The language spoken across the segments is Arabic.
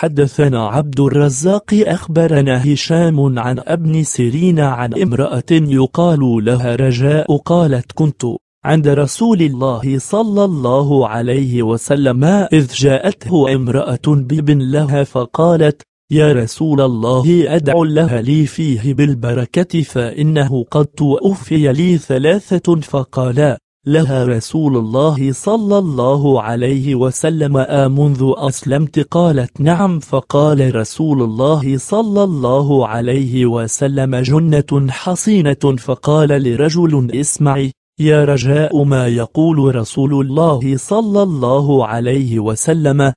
حدثنا عبد الرزاق أخبرنا هشام عن ابن سيرين عن امرأة يقال لها رجاء قالت كنت عند رسول الله صلى الله عليه وسلم إذ جاءته امرأة بابن لها فقالت يا رسول الله أدعو لها لي فيه بالبركة فإنه قد توفي لي ثلاثة فقالا لها رسول الله صلى الله عليه وسلم آه، منذ أسلمت قالت نعم فقال رسول الله صلى الله عليه وسلم جنة حصينة فقال لرجل اسمعي يا رجاء ما يقول رسول الله صلى الله عليه وسلم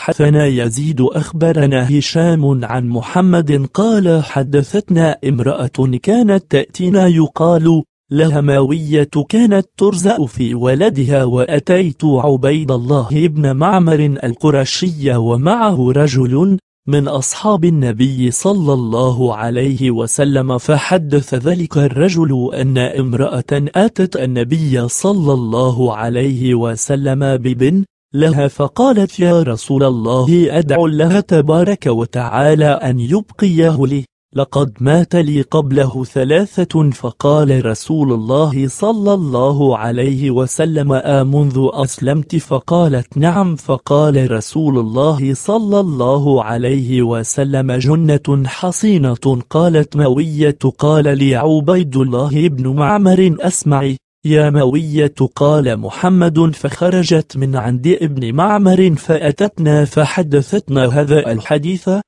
حدثنا يزيد أخبرنا هشام عن محمد قال حدثتنا امرأة كانت تأتينا يقال لهماوية كانت ترزأ في ولدها وأتيت عبيد الله بن معمر القرشي ومعه رجل من أصحاب النبي صلى الله عليه وسلم فحدث ذلك الرجل أن امرأة أتت النبي صلى الله عليه وسلم ببن لها فقالت يا رسول الله أدعو لها تبارك وتعالى أن يبقيه لي لقد مات لي قبله ثلاثة فقال رسول الله صلى الله عليه وسلم آمنذ أسلمت فقالت نعم فقال رسول الله صلى الله عليه وسلم جنة حصينة قالت موية قال لي عبيد الله بن معمر أسمعي يا موية قال محمد فخرجت من عند ابن معمر فأتتنا فحدثتنا هذا الحديث